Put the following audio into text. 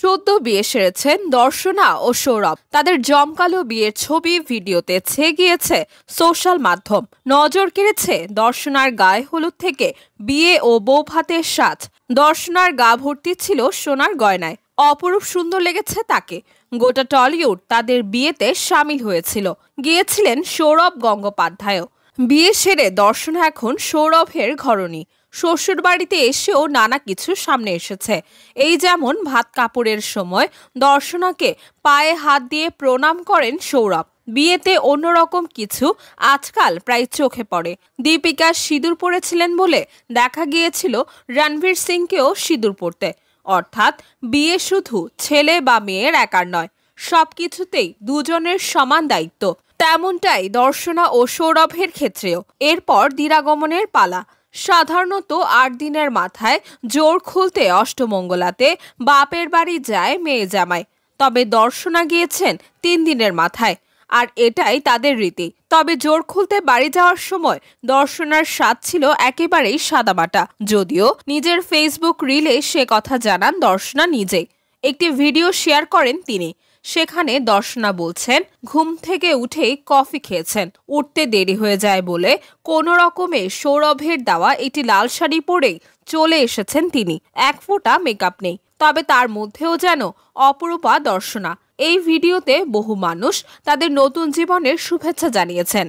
সদ্য বিয়ে সেরেছেন দর্শনা ও সৌরভ তাদের জমকালো বিয়ের ছবি ভিডিওতে ছেয়ে গিয়েছে সোশ্যাল মাধ্যম নজর কেড়েছে দর্শনার গায়ে হলুদ থেকে বিয়ে ও ভাতের সাজ দর্শনার গা ভর্তি ছিল সোনার গয়নায় অপরূপ সুন্দর লেগেছে তাকে গোটা টলিউড তাদের বিয়েতে সামিল হয়েছিল গিয়েছিলেন সৌরভ গঙ্গোপাধ্যায়ও বিয়ে সেরে দর্শনা এখন সৌরভের ঘরণী শ্বশুর বাড়িতে এসেও নানা কিছু সামনে এসেছে এই যেমন ভাত কাপড়ের সময় দর্শনাকে পায়ে হাত দিয়ে প্রণাম করেন সৌরভ বিয়েতে অন্যরকম কিছু আজকাল প্রায় চোখে পড়ে দীপিকা সিঁদুর পরেছিলেন বলে দেখা গিয়েছিল রণবীর সিংকেও সিঁদুর পরতে অর্থাৎ বিয়ে শুধু ছেলে বা মেয়ের একার নয় সব কিছুতেই দুজনের সমান দায়িত্ব তেমনটাই দর্শনা ও সৌরভের ক্ষেত্রেও এরপর দিরাগমনের পালা সাধারণত আট দিনের মাথায় জোর খুলতে অষ্টমঙ্গলাতে বাপের বাড়ি যায় মেয়ে জামাই তবে দর্শনা গিয়েছেন তিন দিনের মাথায় আর এটাই তাদের রীতি তবে জোর খুলতে বাড়ি যাওয়ার সময় দর্শনার স্বাদ ছিল একেবারেই সাদামাটা যদিও নিজের ফেসবুক রিলে সে কথা জানান দর্শনা নিজেই একটি ভিডিও শেয়ার করেন তিনি সেখানে দর্শনা বলছেন ঘুম থেকে উঠেই কফি খেয়েছেন উঠতে দেরি হয়ে যায় বলে কোনো রকমে সৌরভের দেওয়া একটি লাল শাড়ি পরেই চলে এসেছেন তিনি এক ফোঁটা মেকআপ নেই তবে তার মধ্যেও যেন অপরূপা দর্শনা এই ভিডিওতে বহু মানুষ তাদের নতুন জীবনের শুভেচ্ছা জানিয়েছেন